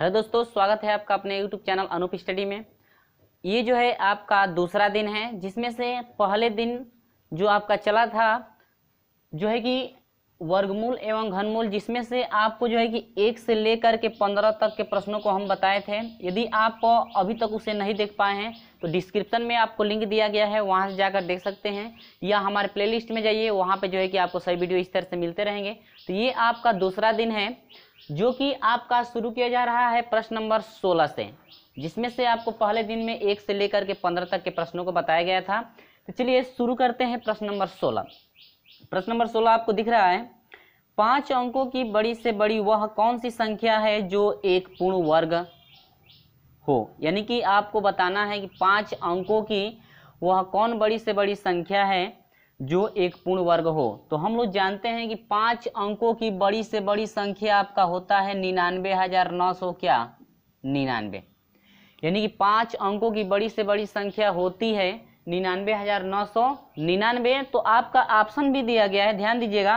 hello दोस्तों स्वागत है आपका अपने यूट्यूब चैनल अनूप स्टडी में ये जो है आपका दूसरा दिन है जिसमें से पहले दिन जो आपका चला था जो है कि वर्गमूल एवं घनमूल जिसमें से आपको जो है कि एक से लेकर के पंद्रह तक के प्रश्नों को हम बताए थे यदि आप अभी तक उसे नहीं देख पाए हैं तो डिस्क्रिप्शन में आपको लिंक दिया गया है वहाँ से जाकर देख सकते हैं या हमारे प्लेलिस्ट में जाइए वहाँ पे जो है कि आपको सही वीडियो इस तरह से मिलते रहेंगे तो ये आपका दूसरा दिन है जो कि आपका शुरू किया जा रहा है प्रश्न नंबर सोलह से जिसमें से आपको पहले दिन में एक से लेकर के पंद्रह तक के प्रश्नों को बताया गया था तो चलिए शुरू करते हैं प्रश्न नंबर सोलह प्रश्न नंबर सोलह आपको दिख रहा है पांच अंकों की बड़ी से बड़ी वह कौन सी संख्या है जो एक पूर्ण वर्ग हो यानी कि आपको बताना है कि पांच अंकों की वह कौन बड़ी से बड़ी संख्या है जो एक पूर्ण वर्ग हो तो हम लोग जानते हैं कि पांच अंकों की बड़ी से बड़ी संख्या आपका होता है निन्यानवे हजार नौ सौ क्या निन्यानवे यानी कि पांच अंकों की बड़ी से बड़ी संख्या होती है निन्यानवे हज़ार नौ सौ निन्यानवे तो आपका ऑप्शन भी दिया गया है ध्यान दीजिएगा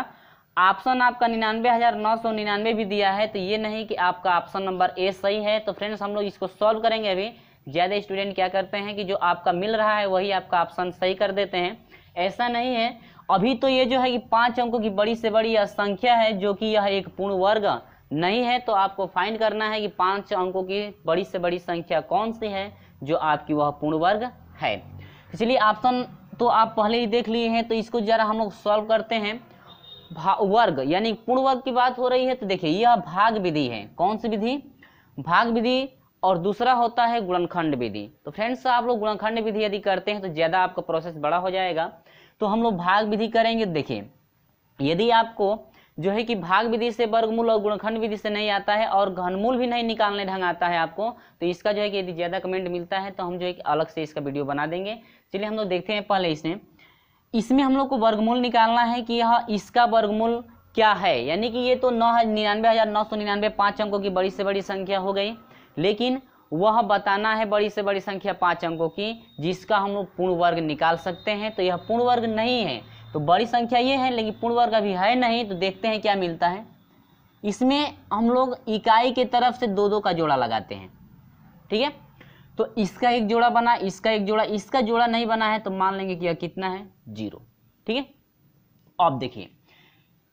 ऑप्शन आपका निन्यानवे हज़ार नौ सौ निन्यानवे भी दिया है तो ये नहीं कि आपका ऑप्शन नंबर ए सही है तो फ्रेंड्स हम लोग इसको सॉल्व करेंगे अभी ज़्यादा स्टूडेंट क्या करते हैं कि जो आपका मिल रहा है वही आपका ऑप्शन सही कर देते हैं ऐसा नहीं है अभी तो ये जो है कि पाँच अंकों की बड़ी से बड़ी संख्या है जो कि यह एक पूर्ण वर्ग नहीं है तो आपको फाइंड करना है कि पाँच अंकों की बड़ी से बड़ी संख्या कौन सी है जो आपकी वह पूर्ण वर्ग है चलिए ऑप्शन तो-, तो आप पहले ही देख लिए हैं तो इसको जरा हम लोग सॉल्व करते हैं वर्ग यानी पूर्ण वर्ग की बात हो रही है तो देखिए यह भाग विधि है कौन सी विधि भाग विधि और दूसरा होता है गुणनखंड विधि तो फ्रेंड्स आप लोग गुणनखंड विधि यदि करते हैं तो ज़्यादा आपका प्रोसेस बड़ा हो जाएगा तो हम लोग भाग विधि करेंगे तो देखिए यदि आपको जो है कि भाग विधि से वर्गमूल और गुणखंड विधि से नहीं आता है और घनमूल भी नहीं निकालने ढंग आता है आपको तो इसका जो है कि यदि ज़्यादा कमेंट मिलता है तो हम जो है कि अलग से इसका वीडियो बना देंगे चलिए हम लोग देखते हैं पहले इसमें इसमें हम लोग को वर्गमूल निकालना है कि यह इसका वर्गमूल क्या है यानी कि ये तो नौ निन्यानवे हज़ार नौ सौ निन्यानवे पाँच अंकों की बड़ी से बड़ी संख्या हो गई लेकिन वह बताना है बड़ी से बड़ी संख्या पाँच अंकों की जिसका हम लोग पूर्ण वर्ग निकाल सकते हैं तो यह पूर्ण वर्ग नहीं है तो बड़ी संख्या ये है लेकिन पूर्ण वर्ग अभी है नहीं तो देखते हैं क्या मिलता है इसमें हम लोग इकाई के तरफ से दो दो का जोड़ा लगाते हैं ठीक है तो इसका एक जोड़ा बना इसका एक जोड़ा इसका जोड़ा नहीं बना है तो मान लेंगे कि यह कितना है जीरो ठीक है अब देखिए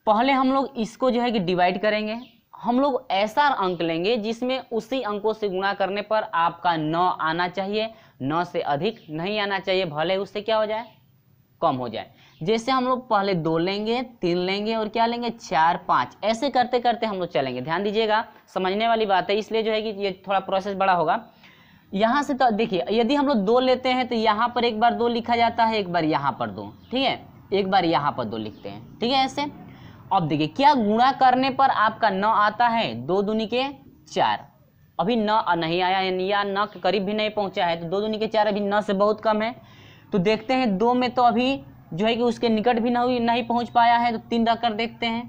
पहले हम लोग इसको जो है कि डिवाइड करेंगे हम लोग ऐसा अंक लेंगे जिसमें उसी अंकों से गुणा करने पर आपका नौ आना चाहिए नौ से अधिक नहीं आना चाहिए भले उससे क्या हो जाए कम हो जाए जैसे हम लोग पहले दो लेंगे तीन लेंगे और क्या लेंगे चार पाँच ऐसे करते करते हम लोग चलेंगे ध्यान दीजिएगा समझने वाली बात है इसलिए जो है कि ये थोड़ा प्रोसेस बड़ा होगा यहाँ से तो देखिए यदि हम लोग दो लेते हैं तो यहाँ पर एक बार दो लिखा जाता है एक बार यहाँ पर दो ठीक है एक बार यहाँ पर दो लिखते हैं ठीक है ऐसे अब देखिए क्या गुणा करने पर आपका न आता है दो दुनी के चार अभी न नहीं आया या न के करीब भी नहीं पहुंचा है तो दो दुनी के चार अभी न से बहुत कम है तो देखते हैं दो में तो अभी जो है कि उसके निकट भी नहीं नहीं पहुंच पाया है तो तीन रख कर देखते हैं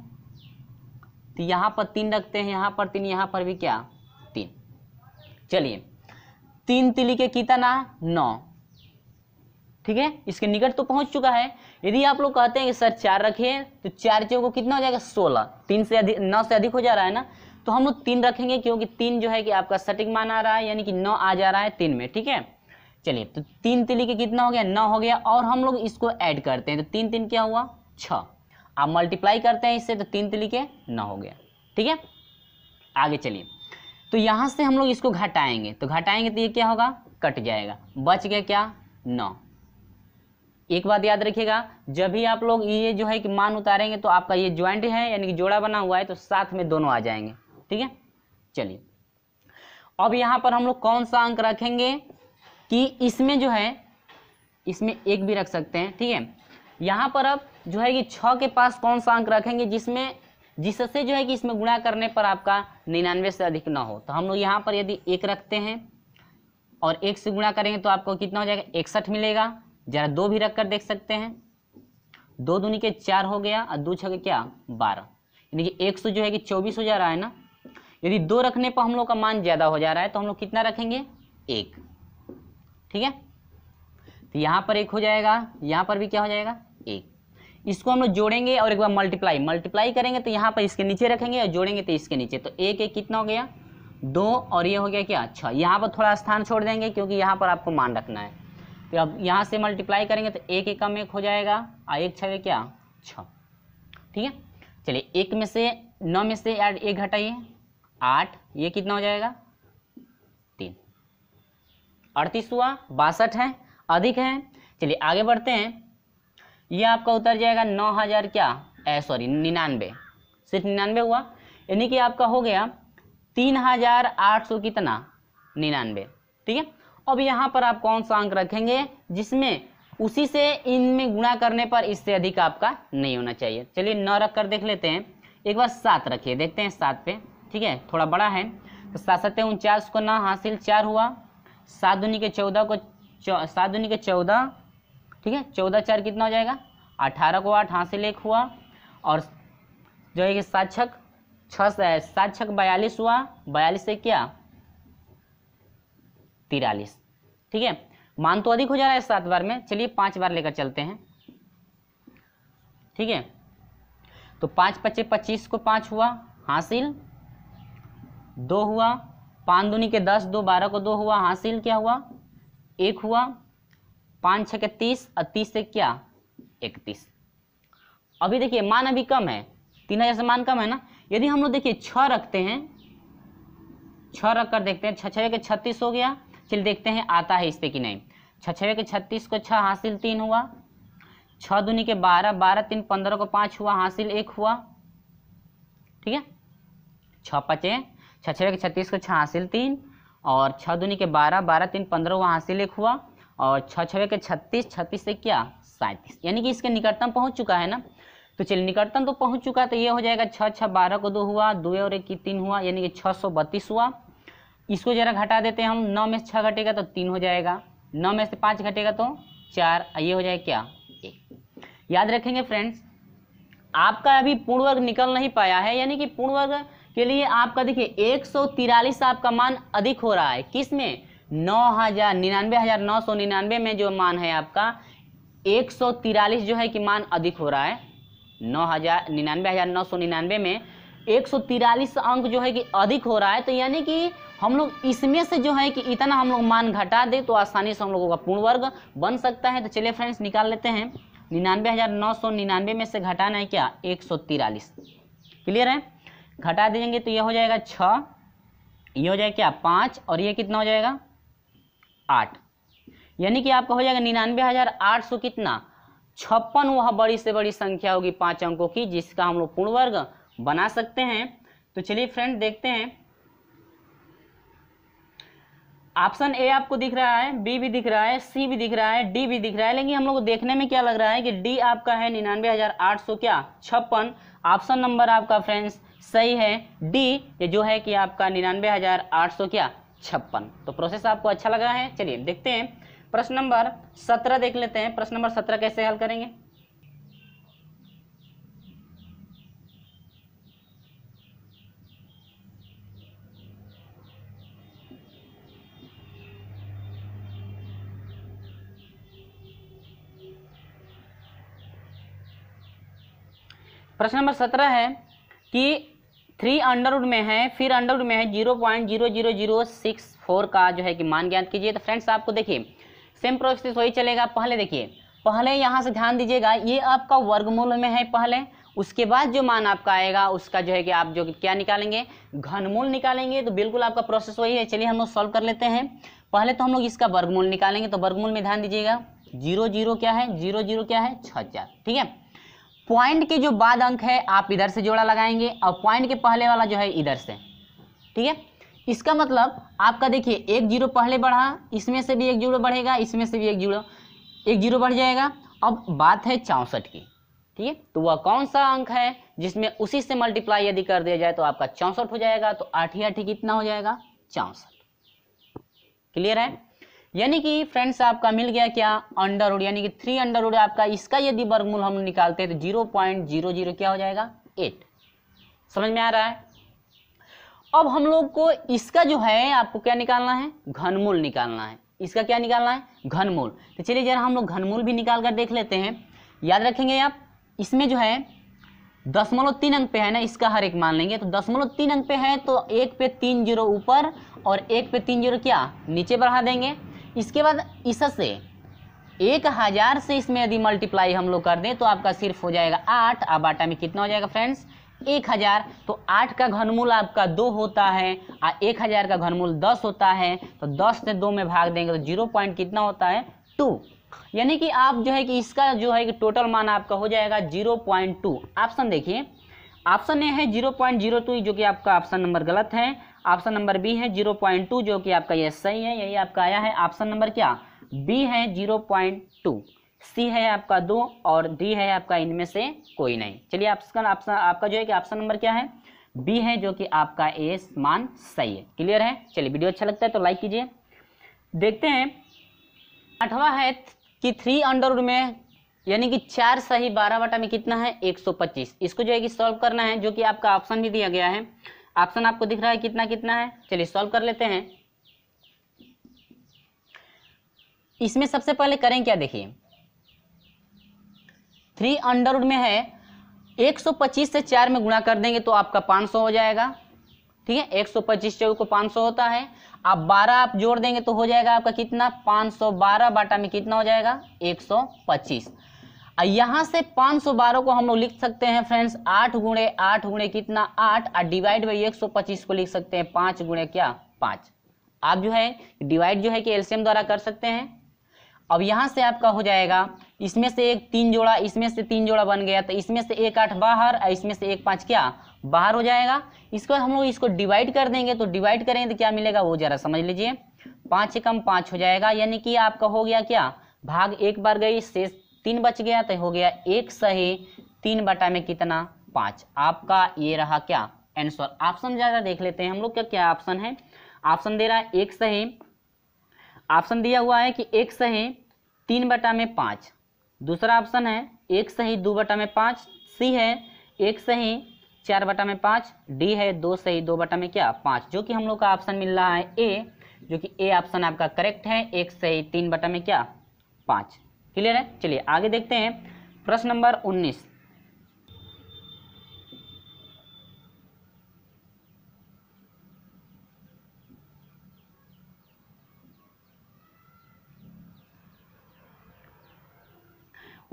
तो यहाँ पर तीन रखते हैं यहाँ पर तीन यहाँ पर भी क्या तीन चलिए तीन के कितना नौ ठीक है इसके निकट तो पहुंच चुका है यदि आप लोग कहते हैं कि सर चार रखिए तो चार चौ को कितना हो जाएगा सोलह तीन से अधिक नौ से अधिक हो जा रहा है ना तो हम लोग तीन रखेंगे क्योंकि तीन जो है कि आपका सटीक मान आ रहा है यानी कि नौ आ जा रहा है तीन में ठीक है चलिए तो तीन तिली के कितना हो गया नौ हो गया और हम लोग इसको ऐड करते हैं तो तीन तीन क्या हुआ छ आप मल्टीप्लाई करते हैं इससे तो तीन तिली के नौ हो गया ठीक है आगे चलिए तो यहाँ से हम लोग इसको घटाएंगे तो घटाएंगे तो ये क्या होगा कट जाएगा बच गया क्या नौ एक बात याद रखिएगा जब भी आप लोग ये जो है कि मान उतारेंगे तो आपका ये ज्वाइंट है यानी कि जोड़ा बना हुआ है तो साथ में दोनों आ जाएंगे ठीक है चलिए अब यहाँ पर हम लोग कौन सा अंक रखेंगे कि इसमें जो है इसमें एक भी रख सकते हैं ठीक है यहाँ पर अब जो है कि छः के पास कौन सा अंक रखेंगे जिसमें जिससे जो है कि इसमें गुणा करने पर आपका निन्यानवे से अधिक ना हो तो हम लोग यहाँ पर यदि एक रखते हैं और एक से गुणा करेंगे तो आपको कितना हो जाएगा इकसठ मिलेगा जरा दो भी रख कर देख सकते हैं दो दूनी के चार हो गया और दो छः क्या बारह यानी कि एक सौ जो है कि चौबीस हो जा रहा है ना यदि दो रखने पर हम लोग का मान ज़्यादा हो जा रहा है तो हम लोग कितना रखेंगे एक ठीक है तो यहाँ पर एक हो जाएगा यहाँ पर भी क्या हो जाएगा एक इसको हम लोग जोड़ेंगे और एक बार मल्टीप्लाई मल्टीप्लाई करेंगे तो यहाँ पर इसके नीचे रखेंगे और जोड़ेंगे तो इसके नीचे तो एक एक कितना हो गया दो और ये हो गया क्या अच्छा यहाँ पर थोड़ा स्थान छोड़ देंगे क्योंकि यहाँ पर आपको मान रखना है तो अब यहाँ से मल्टीप्लाई करेंगे तो एक एक कम एक हो जाएगा और एक छः क्या छः ठीक है चलिए एक में से नौ में से यार एक घटाइए आठ ये कितना हो जाएगा तीन अड़तीस हुआ बासठ है अधिक है चलिए आगे बढ़ते हैं ये आपका उतर जाएगा नौ हज़ार क्या सॉरी निन्यानवे सिर्फ निन्यानवे हुआ यानी कि आपका हो गया तीन हज़ार आठ सौ कितना निन्यानवे ठीक है अब यहाँ पर आप कौन सा अंक रखेंगे जिसमें उसी से इनमें गुणा करने पर इससे अधिक आपका नहीं होना चाहिए चलिए नौ रख कर देख लेते हैं एक बार सात रखिए देखते हैं सात पे ठीक है थोड़ा बड़ा है तो सात सत्य उनचास को ना हासिल चार हुआ सात दूनी के चौदह को सात दूनी के चौदह ठीक है चौदह चार कितना हो जाएगा अठारह को आठ हाथ से लेख हुआ और जो है कि सात छक छः सात छक बयालीस हुआ बयालीस से क्या तिरालीस ठीक है मान तो अधिक हो जा रहा है सात बार में चलिए पांच बार लेकर चलते हैं ठीक है तो पाँच पच्चे पच्चीस को पाँच हुआ हासिल दो हुआ पाँच दुनी के दस दो बारह को दो हुआ हासिल क्या हुआ एक हुआ पाँच छः के तीस और तीस से क्या इकतीस अभी देखिए मान अभी कम है तीन हज़ार से मान कम है ना यदि हम लोग देखिए छः रखते हैं छः रख कर देखते हैं छः छः के छत्तीस हो गया चलिए देखते हैं आता है इस पर कि नहीं छः छः के छत्तीस को छः हासिल तीन हुआ छः दुनी के बारह बारह तीन पंद्रह को पाँच हुआ हासिल एक हुआ ठीक है छः पचे छः छः के छत्तीस को छः हासिल तीन और छः दुनी के बारह बारह तीन पंद्रह हुआ हासिल एक हुआ और छः छः के छत्तीस छत्तीस से क्या सैंतीस यानी कि इसके निकटतम पहुंच चुका है ना तो चलिए निकटतम तो पहुंच चुका है तो ये हो जाएगा छः छः बारह को दो हुआ दो और एक की तीन हुआ यानी कि छः सौ बत्तीस हुआ इसको जरा घटा देते हैं हम नौ में से छः घटेगा तो तीन हो जाएगा नौ में से पाँच घटेगा तो चार ये हो जाएगा क्या एक याद रखेंगे फ्रेंड्स आपका अभी पूर्ण वर्ग निकल नहीं पाया है यानी कि पूर्ण वर्ग के लिए आपका देखिए एक आपका मान अधिक हो रहा है किस में नौ हजार निन्यानवे हजार नौ सौ निन्यानवे में जो मान है आपका एक सौ तिरालीस जो है कि मान अधिक हो रहा है नौ हजार निन्यानवे हजार नौ सौ निन्यानवे में एक सौ तिरालीस अंक जो है कि अधिक हो रहा है तो यानी कि हम लोग इसमें से जो है कि इतना हम लोग मान घटा दे तो आसानी से हम लोगों का पूर्ण वर्ग बन सकता है तो चलिए फ्रेंड्स निकाल लेते हैं निन्यानवे हजार नौ सौ निन्यानवे में से घटाना है क्या एक सौ तिरालीस क्लियर है घटा देंगे तो यह हो जाएगा छ ये हो जाएगा क्या पाँच और ये कितना हो जाएगा आठ यानी कि आपका हो जाएगा निन्यानवे हजार आठ सौ कितना छप्पन वह बड़ी से बड़ी संख्या होगी पांच अंकों की जिसका हम लोग पूर्ण वर्ग बना सकते हैं तो चलिए फ्रेंड देखते हैं ऑप्शन ए आपको दिख रहा है बी भी दिख रहा है सी भी दिख रहा है डी भी दिख रहा है लेकिन हम लोग को देखने में क्या लग रहा है कि डी आपका है निन्यानवे हजार आठ सौ क्या छप्पन ऑप्शन नंबर आपका फ्रेंड्स सही है डी जो है कि आपका निन्यानवे हजार आठ सौ क्या छप्पन तो प्रोसेस आपको अच्छा लगा है चलिए देखते हैं प्रश्न नंबर सत्रह देख लेते हैं प्रश्न नंबर सत्रह कैसे हल करेंगे प्रश्न नंबर सत्रह है कि थ्री अंडरवुड में है फिर अंडरवुड में है zero point zero zero zero six four का जो है कि मान ज्ञात कीजिए तो फ्रेंड्स आपको देखिए सेम प्रोसेस वही चलेगा पहले देखिए पहले यहाँ से ध्यान दीजिएगा ये आपका वर्गमूल में है पहले उसके बाद जो मान आपका आएगा उसका जो है कि आप जो क्या निकालेंगे घनमूल निकालेंगे तो बिल्कुल आपका प्रोसेस वही है चलिए हम लोग सॉल्व कर लेते हैं पहले तो हम लोग इसका वर्गमूल निकालेंगे तो वर्गमूल में ध्यान दीजिएगा जीरो जीरो क्या है जीरो जीरो क्या है छः ठीक है पॉइंट के जो बाद अंक है आप इधर से जोड़ा लगाएंगे और पॉइंट के पहले वाला जो है इधर से ठीक है इसका मतलब आपका देखिए एक जीरो पहले बढ़ा इसमें से भी एक जीरो बढ़ेगा इसमें से भी एक जीरो एक जीरो बढ़ जाएगा अब बात है चौंसठ की ठीक है तो वह कौन सा अंक है जिसमें उसी से मल्टीप्लाई यदि कर दिया जाए तो आपका चौंसठ हो जाएगा तो आठ ही आठ ही कितना हो जाएगा चौंसठ क्लियर है यानी कि फ्रेंड्स आपका मिल गया क्या अंडर रूट यानी कि थ्री अंडर उड आपका इसका यदि वर्गमूल हम निकालते हैं तो जीरो पॉइंट जीरो जीरो क्या हो जाएगा एट समझ में आ रहा है अब हम लोग को इसका जो है आपको क्या निकालना है घनमूल निकालना है इसका क्या निकालना है घनमूल तो चलिए जरा हम लोग घनमूल भी निकाल कर देख लेते हैं याद रखेंगे आप इसमें जो है दसमलव तीन अंक पे है ना इसका हर एक मान लेंगे तो दसमलव तीन अंक पे है तो एक पे तीन जीरो ऊपर और एक पे तीन जीरो क्या नीचे बढ़ा देंगे इसके बाद इससे एक हज़ार से इसमें यदि मल्टीप्लाई हम लोग कर दें तो आपका सिर्फ हो जाएगा आठ अब आटा में कितना हो जाएगा फ्रेंड्स एक हज़ार तो आठ का घनमूल आपका दो होता है और एक हज़ार का घनमूल दस होता है तो दस से दो में भाग देंगे तो जीरो पॉइंट कितना होता है टू यानी कि आप जो है कि इसका जो है कि टोटल मान आपका हो जाएगा जीरो पॉइंट टू ऑप्शन देखिए ऑप्शन ए है जीरो पॉइंट जीरो टू जो कि आपका ऑप्शन नंबर गलत है ऑप्शन नंबर बी है जीरो पॉइंट टू जो कि आपका ये सही है यही आपका आया है ऑप्शन नंबर क्या बी है जीरो पॉइंट टू सी है आपका दो और डी है आपका इनमें से कोई नहीं चलिए आपका ऑप्शन आपका जो है कि ऑप्शन नंबर क्या है बी है जो कि आपका ए मान सही है क्लियर है चलिए वीडियो अच्छा लगता है तो लाइक कीजिए देखते हैं अठवा है कि थ्री अंडर में यानी कि चार सही बारह बटा में कितना है 125 इसको जो है कि सॉल्व करना है जो कि आपका ऑप्शन भी दिया गया है ऑप्शन आपको दिख रहा है कितना कितना है चलिए सॉल्व कर लेते हैं इसमें सबसे पहले करें क्या देखिए थ्री अंडरवुड में है 125 से चार में गुणा कर देंगे तो आपका 500 हो जाएगा ठीक है 125 चौक को 500 होता है आप 12 आप जोड़ देंगे तो हो जाएगा आपका कितना 512 सौ बाटा में कितना हो जाएगा 125 सौ यहाँ से 512 को हम लोग लिख सकते हैं फ्रेंड्स आठ गुणे आठ गुणे कितना आठ और डिवाइड बाई एक को लिख सकते हैं पांच गुणे क्या पांच आप जो है डिवाइड जो है कि एलसीएम द्वारा कर सकते हैं अब यहां से आपका हो जाएगा इसमें से एक तीन जोड़ा इसमें से तीन जोड़ा बन गया तो इसमें से एक आठ बाहर और इसमें से एक पांच क्या बाहर हो जाएगा इसको हम लोग इसको डिवाइड कर देंगे तो डिवाइड करेंगे तो क्या मिलेगा वो जरा समझ लीजिए पांच कम पांच हो जाएगा यानी कि आपका हो गया क्या भाग एक बार गई शेष तीन बच गया तो हो गया एक सही तीन बटा में कितना पांच आपका ये रहा क्या आंसर ऑप्शन ज़्यादा देख लेते हैं हम लोग का क्या ऑप्शन है ऑप्शन दे रहा है एक सही ऑप्शन दिया हुआ है कि एक सही तीन बटा में पांच दूसरा ऑप्शन है एक सही दो बटा में पांच सी है एक सही चार बटा में पांच डी है दो सही दो बटा में क्या पांच जो कि हम लोग का ऑप्शन मिल रहा है ए जो कि ए ऑप्शन आपका करेक्ट है एक सही तीन बटा में क्या पांच क्लियर है चलिए आगे देखते हैं प्रश्न नंबर उन्नीस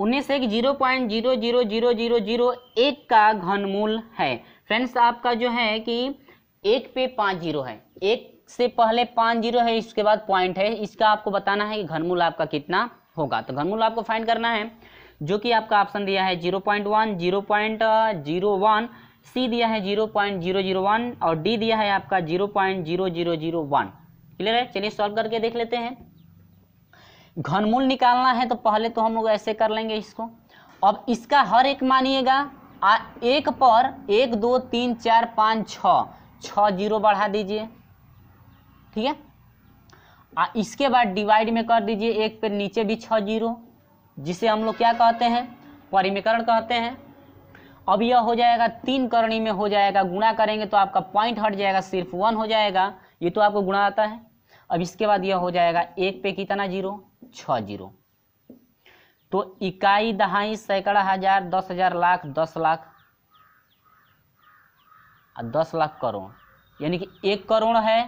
उन्नीस एक zero point zero zero zero zero zero एक का घनमूल है फ्रेंड्स आपका जो है कि एक पे पाँच जीरो है एक से पहले पाँच जीरो है इसके बाद पॉइंट है इसका आपको बताना है कि घनमूल आपका कितना होगा तो घनमूल आपको फाइंड करना है जो कि आपका ऑप्शन दिया है zero point one zero point zero one C दिया है zero point zero zero one और डी दिया है आपका zero point zero zero zero one clear है चलिए सॉल्व करके देख लेते हैं घनमूल निकालना है तो पहले तो हम लोग ऐसे कर लेंगे इसको अब इसका हर एक मानिएगा एक पर एक दो तीन चार पाँच छ जीरो बढ़ा दीजिए ठीक है आ, इसके बाद डिवाइड में कर दीजिए एक पे नीचे भी छः जीरो जिसे हम लोग क्या कहते हैं परिमिकरण कहते हैं अब यह हो जाएगा तीन करणी में हो जाएगा गुणा करेंगे तो आपका पॉइंट हट जाएगा सिर्फ वन हो जाएगा ये तो आपको गुणा आता है अब इसके बाद यह हो जाएगा एक पे कितना जीरो छः जीरो तो इकाई दहाई सैकड़ा हजार दस हजार लाख दस लाख दस लाख करोड़ यानी कि एक करोड़ है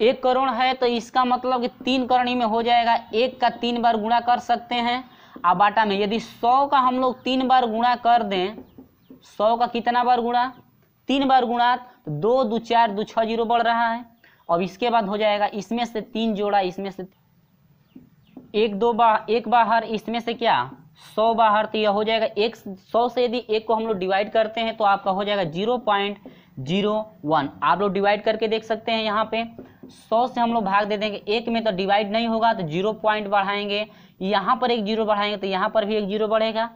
एक करोड़ है तो इसका मतलब कि तीन करणी में हो जाएगा एक का तीन बार गुणा कर सकते हैं बाटा में यदि सौ का हम लोग तीन बार गुणा कर दें सौ का कितना बार गुणा तीन बार गुणा तो दो दो चार दो छः जीरो बढ़ रहा है अब इसके बाद हो जाएगा इसमें से तीन जोड़ा इसमें से एक दो बार एक बाहर इसमें से क्या सौ बाहर तो यह हो जाएगा एक सौ से यदि एक को हम लोग डिवाइड करते हैं तो आपका हो जाएगा जीरो पॉइंट जीरो वन आप लोग डिवाइड करके देख सकते हैं यहाँ पे सौ से हम लोग भाग दे देंगे एक में तो डिवाइड नहीं होगा तो जीरो पॉइंट बढ़ाएंगे यहाँ पर एक जीरो बढ़ाएंगे तो यहाँ पर भी एक जीरो बढ़ेगा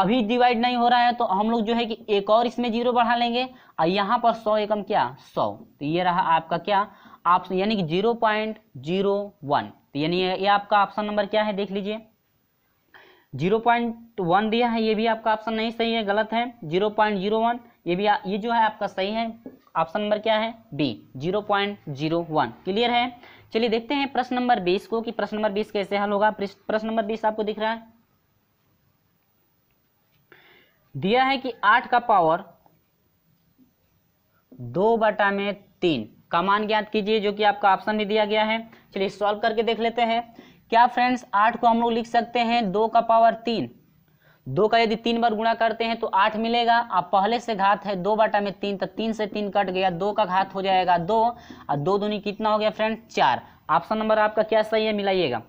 अभी डिवाइड नहीं हो रहा है तो हम लोग जो है कि एक और इसमें जीरो बढ़ा लेंगे और यहाँ पर सौ एकम क्या सौ तो ये रहा आपका क्या ऑप्शन यानी कि जीरो पॉइंट जीरो वन तो यानी ये आपका ऑप्शन नंबर क्या है देख लीजिए जीरो पॉइंट वन दिया है ये भी आपका ऑप्शन नहीं सही है गलत है जीरो पॉइंट जीरो वन ये भी आ, ये जो है आपका सही है ऑप्शन नंबर क्या है बी 0.01 क्लियर है चलिए देखते हैं प्रश्न नंबर 20 को कि प्रश्न नंबर 20 कैसे हल होगा प्रश्न नंबर 20 आपको दिख रहा है दिया है कि आठ का पावर दो बटा में तीन का मान ज्ञात कीजिए जो कि आपका ऑप्शन भी दिया गया है चलिए सॉल्व करके देख लेते हैं क्या फ्रेंड्स आठ को हम लोग लिख सकते हैं दो का पावर तीन दो का यदि तीन बार गुणा करते हैं तो आठ मिलेगा अब पहले से घात है दो बाटा में तीन तो तीन से तीन कट गया दो का घात हो जाएगा दो और दो दूनी कितना हो गया फ्रेंड चार ऑप्शन नंबर आपका क्या सही है मिलाइएगा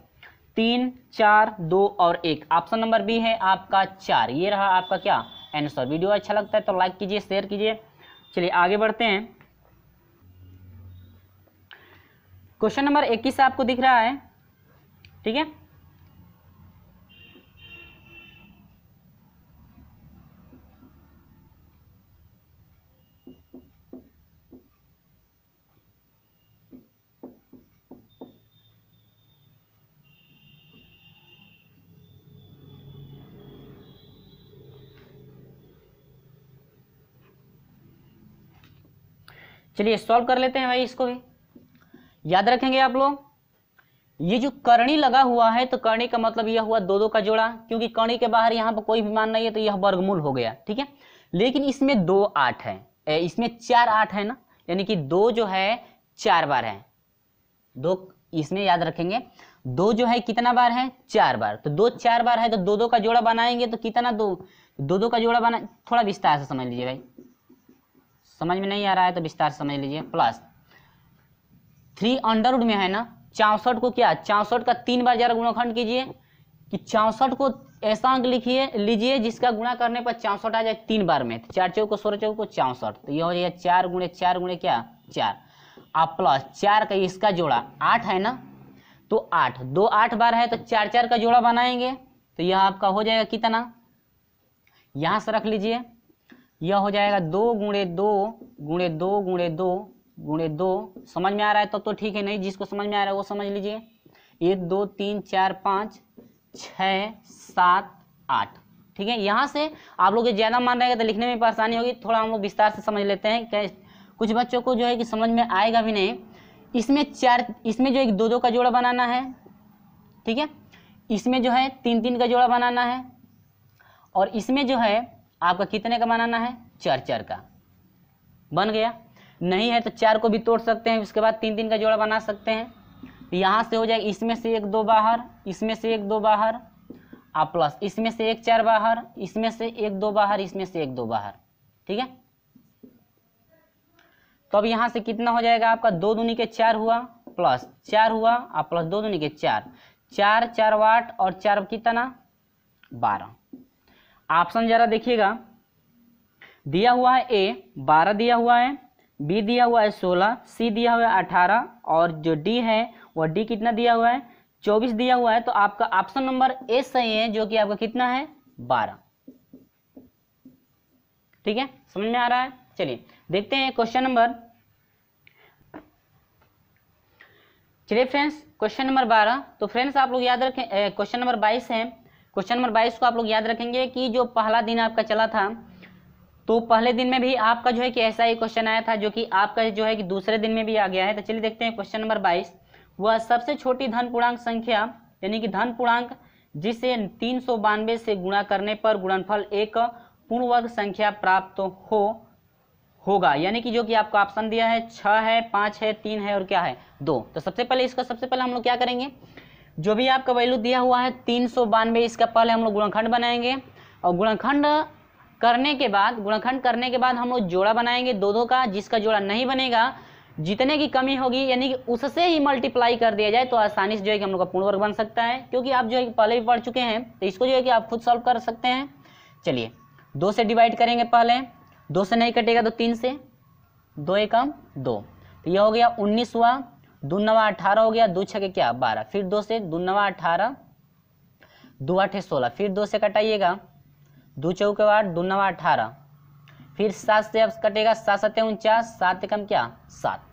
तीन चार दो और एक ऑप्शन नंबर बी है आपका चार ये रहा आपका क्या आंसर वीडियो अच्छा लगता है तो लाइक कीजिए शेयर कीजिए चलिए आगे बढ़ते हैं क्वेश्चन नंबर इक्कीस आपको दिख रहा है ठीक है चलिए सॉल्व कर लेते हैं भाई इसको भी याद रखेंगे आप लोग ये जो कर्णी लगा हुआ है तो कर्णी का मतलब यह हुआ दो दो का जोड़ा क्योंकि कर्णी के बाहर यहाँ पर कोई भी मान नहीं है तो यह वर्गमूल हो गया ठीक है लेकिन इसमें दो आठ है इसमें चार आठ है ना यानी कि दो जो है चार बार है दो इसमें याद रखेंगे दो जो है कितना बार है चार बार तो दो चार बार है तो दो दो का जोड़ा बनाएंगे तो कितना दो दो दो का जोड़ा बना थोड़ा विस्तार से समझ लीजिए भाई समझ में नहीं आ रहा है तो विस्तार समझ लीजिए प्लस थ्री अंडरवुड में है ना चौसठ को क्या चौसठ का तीन बार जरा गुणाखंड कीजिए कि चौसठ को ऐसा अंक लिखिए लीजिए जिसका गुणा करने पर चौसठ आ जाए तीन बार में तो चार चौक को सोलह चौक को चौसठ तो यह हो जाएगा चार गुणे चार गुणे क्या चार आप प्लस चार का इसका जोड़ा आठ है ना तो आठ दो आठ बार है तो चार चार का जोड़ा बनाएंगे तो यह आपका हो जाएगा कितना यहां से रख लीजिए यह हो जाएगा दो गुणे दो गुणे दो गुणे दो गुणे दो समझ में आ रहा है तब तो, तो ठीक है नहीं जिसको समझ में आ रहा है वो समझ लीजिए एक दो तीन चार पाँच छ सात आठ ठीक है यहाँ से आप लोग ज़्यादा मान रहेगा तो लिखने में परेशानी होगी थोड़ा हम लोग विस्तार से समझ लेते हैं क्या कुछ बच्चों को जो है कि समझ में आएगा भी नहीं इसमें चार इसमें जो एक दो दो का जोड़ा बनाना है ठीक है इसमें जो है तीन तीन का जोड़ा बनाना है और इसमें जो है आपका कितने का बनाना है चार चार का बन गया नहीं है तो चार को भी तोड़ सकते हैं उसके बाद तीन तीन का जोड़ा बना सकते हैं यहाँ से हो जाएगा इसमें से एक दो बाहर इसमें से एक दो बाहर आप प्लस इसमें से एक चार बाहर इसमें से एक दो बाहर इसमें से एक दो बाहर ठीक है तो अब यहाँ से कितना हो जाएगा आपका दो दूनी के चार हुआ प्लस चार हुआ आप प्लस दो दूनी के चार चार चार वाट और चार कितना बारह ऑप्शन जरा देखिएगा दिया हुआ है ए बारह दिया हुआ है बी दिया हुआ है सोलह सी दिया हुआ है अठारह और जो डी है वह डी कितना दिया हुआ है चौबीस दिया हुआ है तो आपका ऑप्शन नंबर ए सही है जो कि आपका कितना है बारह ठीक है समझ में आ रहा है चलिए देखते हैं क्वेश्चन नंबर चलिए फ्रेंड्स क्वेश्चन नंबर बारह तो फ्रेंड्स आप लोग याद रखें क्वेश्चन नंबर बाईस है क्वेश्चन नंबर बाईस को आप लोग याद रखेंगे कि जो पहला दिन आपका चला था तो पहले दिन में भी आपका जो है कि ऐसा ही क्वेश्चन आया था जो कि आपका जो है कि दूसरे दिन में भी आ गया है तो चलिए देखते हैं क्वेश्चन नंबर बाईस वह सबसे छोटी धन पूर्णांक संख्या यानी कि धन पूर्णांक जिसे तीन सौ बानवे से गुणा करने पर गुणनफल एक पूर्ण वर्ग संख्या प्राप्त हो होगा यानी कि जो कि आपको ऑप्शन दिया है छह है पांच है तीन है और क्या है दो तो सबसे पहले इसका सबसे पहले हम लोग क्या करेंगे जो भी आपका वैल्यू दिया हुआ है तीन सौ बानवे इसका पहले हम लोग गुणखंड बनाएंगे और गुणखंड करने के बाद गुणखंड करने के बाद हम लोग जोड़ा बनाएंगे दो दो का जिसका जोड़ा नहीं बनेगा जितने की कमी होगी यानी कि उससे ही मल्टीप्लाई कर दिया जाए तो आसानी से जो है कि हम लोग का पूर्ण वर्ग बन सकता है क्योंकि आप जो है पहले भी पढ़ चुके हैं तो इसको जो है कि आप खुद सॉल्व कर सकते हैं चलिए दो से डिवाइड करेंगे पहले दो से नहीं कटेगा तो तीन से दो एकम दो तो यह हो गया उन्नीस हुआ दूनवा अठारह हो गया दो छके क्या बारह फिर दो से दूनवा अठारह दो आठे सोलह फिर दो से कटाइएगा दो चौके आठ दूनवा अठारह फिर सात से अब कटेगा सात सत्य उनचास सात कम क्या सात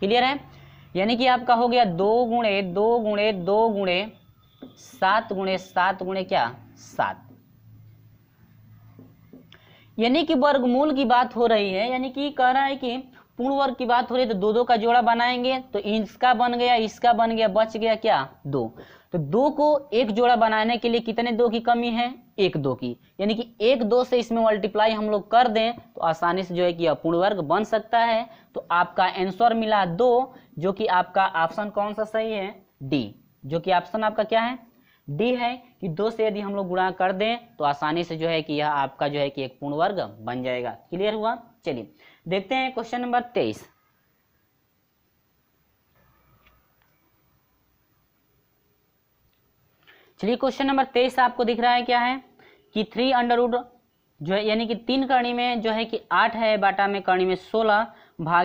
क्लियर है यानी कि आपका हो गया दो गुणे दो गुणे दो गुणे सात गुणे सात गुणे क्या सात यानी कि वर्गमूल की बात हो रही है यानी कि कह रहा है कि पूर्ण वर्ग की बात हो रही है तो दो दो का जोड़ा बनाएंगे तो इसका बन गया इसका बन गया बच गया क्या दो तो दो को एक जोड़ा बनाने के लिए कितने दो की कमी है एक दो की यानी कि एक दो से इसमें मल्टीप्लाई हम लोग कर दें तो आसानी से जो है कि अपूर्ण वर्ग बन सकता है तो आपका आंसर मिला दो जो कि आपका ऑप्शन कौन सा सही है डी जो कि ऑप्शन आपका क्या है डी है कि दो से यदि हम लोग गुणा कर दें तो आसानी से जो है कि यह आपका जो है कि एक पूर्ण वर्ग बन जाएगा क्लियर हुआ चलिए देखते हैं क्वेश्चन नंबर तेईस चलिए क्वेश्चन नंबर तेईस आपको दिख रहा है क्या है कि थ्री अंडरवुड जो है यानी कि तीन कर्णी में जो है कि आठ है बाटा में कर्णी में सोलह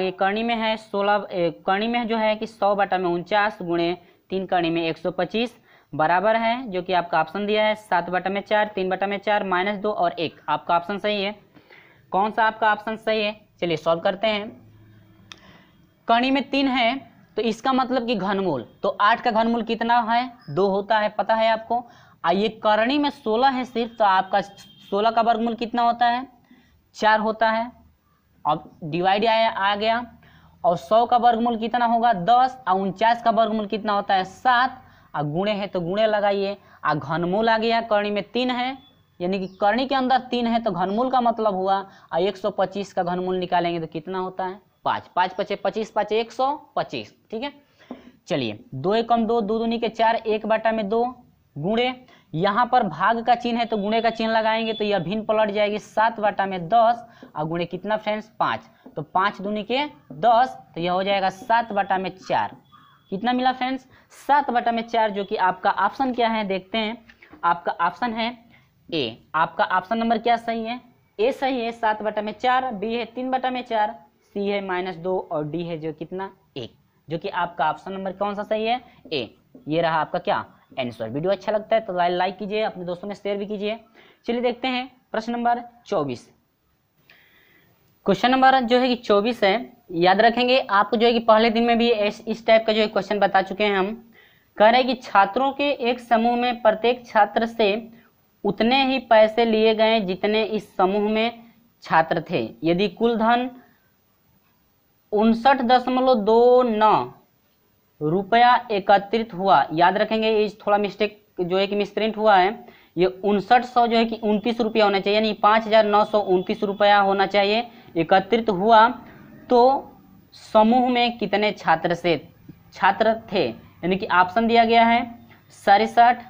एक कर्णी में है सोलह कर्णी में जो है कि सौ बाटा में उनचास गुणे तीन कर्णी में एक सौ पच्चीस बराबर है जो कि आपका ऑप्शन दिया है सात बटा में चार तीन बटा में चार माइनस दो और एक आपका ऑप्शन सही है कौन सा आपका ऑप्शन सही है चलिए सॉल्व करते हैं कणी में तीन है तो इसका मतलब कि घनमूल तो आठ का घनमूल कितना है दो होता है पता है आपको ये करणी में सोलह है सिर्फ तो आपका सोलह का वर्गमूल कितना होता है चार होता है अब डिवाइड आया आ गया और सौ का वर्गमूल कितना होगा दस और उनचास का वर्गमूल कितना होता है सात और गुणे है तो गुणे लगाइए और घनमूल आ गया करणी में तीन है यानी कि करणी के अंदर तीन है तो घनमूल का मतलब हुआ और 125 का घनमूल निकालेंगे तो कितना होता है पाँच पाँच पचे पच्चीस पाँच एक सौ पच्चीस ठीक है चलिए दो एकम दो दो दूनी के चार एक बाटा में दो गुणे यहाँ पर भाग का चिन्ह है तो गुणे का चिन्ह लगाएंगे तो यह भिन्न पलट जाएगी सात बाटा में दस और गुणे कितना फ्रेंड्स पाँच तो पाँच दूनी के दस तो यह हो जाएगा सात बाटा में चार कितना मिला फ्रेंड्स सात बाटा में चार जो कि आपका ऑप्शन क्या है देखते हैं आपका ऑप्शन है ए आपका ऑप्शन नंबर क्या सही है ए सही है सात बटा में चार बी है तीन बटा में चार सी है माइनस दो और डी है जो कितना एक जो कि आपका ऑप्शन नंबर कौन सा सही है ए ये रहा आपका क्या आंसर वीडियो अच्छा लगता है तो लाइक कीजिए अपने दोस्तों में शेयर भी कीजिए चलिए देखते हैं प्रश्न नंबर चौबीस क्वेश्चन नंबर जो है कि चौबीस है याद रखेंगे आपको जो है कि पहले दिन में भी इस टाइप का जो है क्वेश्चन बता चुके हैं हम कह रहे हैं कि छात्रों के एक समूह में प्रत्येक छात्र से उतने ही पैसे लिए गए जितने इस समूह में छात्र थे यदि कुल धन उनसठ दशमलव दो नौ रुपया एकत्रित हुआ याद रखेंगे ये थोड़ा मिस्टेक जो है कि मिसप्रिंट हुआ है ये उनसठ सौ जो है कि उनतीस रुपया होना चाहिए यानी पाँच हज़ार नौ सौ उनतीस रुपया होना चाहिए एकत्रित हुआ तो समूह में कितने छात्र से छात्र थे यानी कि ऑप्शन दिया गया है सड़सठ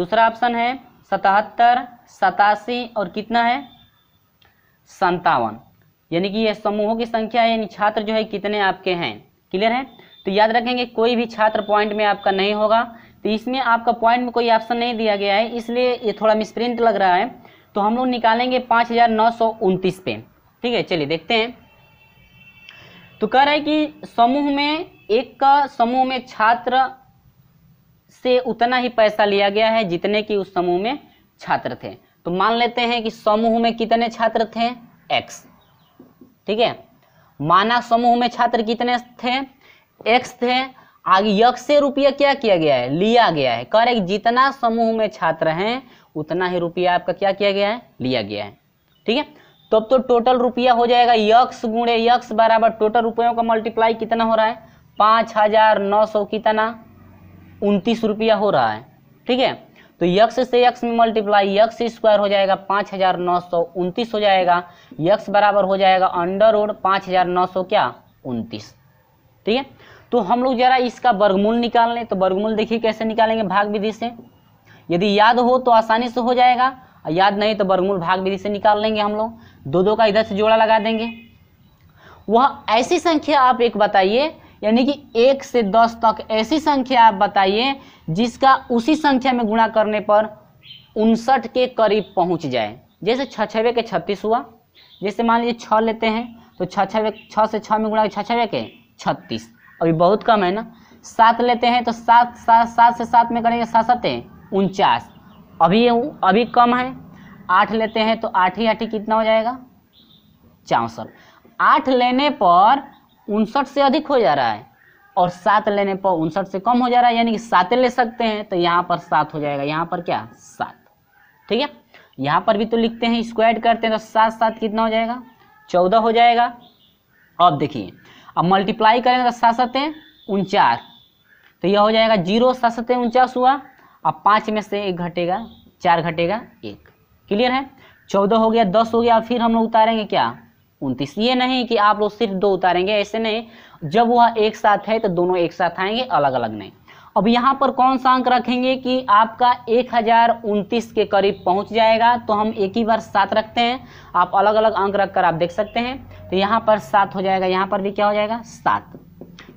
दूसरा ऑप्शन है सतहत्तर सतासी और कितना है संतावन यानी कि ये समूहों की संख्या यानी छात्र जो है कितने आपके हैं क्लियर है तो याद रखेंगे कोई भी छात्र पॉइंट में आपका नहीं होगा तो इसमें आपका पॉइंट में कोई ऑप्शन नहीं दिया गया है इसलिए ये थोड़ा मिसप्रिंट लग रहा है तो हम लोग निकालेंगे पाँच हज़ार नौ सौ पे ठीक है चलिए देखते हैं तो कह रहा है कि समूह में एक का समूह में छात्र से उतना ही पैसा लिया गया है जितने की उस समूह में छात्र थे तो मान लेते हैं कि समूह में कितने छात्र थे x ठीक है माना समूह में छात्र कितने थे x थे आगे यक्ष से रुपया क्या किया गया है लिया गया है करेक्ट जितना समूह में छात्र हैं उतना ही रुपया आपका क्या किया गया है लिया गया है ठीक है तो अब तो टोटल रुपया हो जाएगा यक्स गुणे यक्स बराबर टोटल रुपयों का मल्टीप्लाई कितना हो रहा है पाँच हजार नौ सौ कितना उनतीस रुपया हो रहा है ठीक है तो यक्स से यक्स में मल्टीप्लाई यक्स स्क्वायर हो जाएगा पाँच हजार नौ सौ उनतीस हो जाएगा यक्स बराबर हो जाएगा अंडर रोड पाँच हजार नौ सौ क्या उनतीस ठीक है तो हम लोग जरा इसका वर्गमूल निकाल लें तो वर्गमूल देखिए कैसे निकालेंगे भाग विधि से यदि याद हो तो आसानी से हो जाएगा याद नहीं तो वर्गमूल भाग विधि से निकाल लेंगे हम लोग दो दो का इधर से जोड़ा लगा देंगे वह ऐसी संख्या आप एक बताइए यानी कि एक से दस तक ऐसी संख्या आप बताइए जिसका उसी संख्या में गुणा करने पर उनसठ के करीब पहुंच जाए जैसे छवे के छत्तीस हुआ जैसे मान लीजिए छः लेते हैं तो छवे छः से छः में गुणा छवे के छत्तीस अभी बहुत कम है ना सात लेते हैं तो सात सात सात से सात में करेंगे सात सात उनचास अभी अभी कम है आठ लेते हैं तो आठ ही आठ ही कितना हो जाएगा चौंसठ आठ लेने पर उनसठ से अधिक हो जा रहा है और सात लेने पर उनसठ से कम हो जा रहा है यानी कि सातें ले सकते हैं तो यहाँ पर सात हो जाएगा यहाँ पर क्या सात ठीक है यहाँ पर भी तो लिखते हैं स्क्वायर करते हैं तो सात सात कितना हो जाएगा चौदह हो जाएगा अब देखिए अब मल्टीप्लाई करेंगे तो सात सतें उनचास तो यह हो जाएगा जीरो सात सतें उनचास हुआ अब पाँच में से एक घटेगा चार घटेगा एक क्लियर है चौदह हो गया दस हो गया फिर हम लोग उतारेंगे क्या उनतीस ये नहीं कि आप लोग सिर्फ दो उतारेंगे ऐसे नहीं जब वह एक साथ है तो दोनों एक साथ आएंगे अलग अलग नहीं अब यहाँ पर कौन सा अंक रखेंगे कि आपका एक हजार उनतीस के करीब पहुँच जाएगा तो हम एक ही बार सात रखते हैं आप अलग अलग अंक रखकर आप देख सकते हैं तो यहाँ पर सात हो जाएगा यहाँ पर भी क्या हो जाएगा सात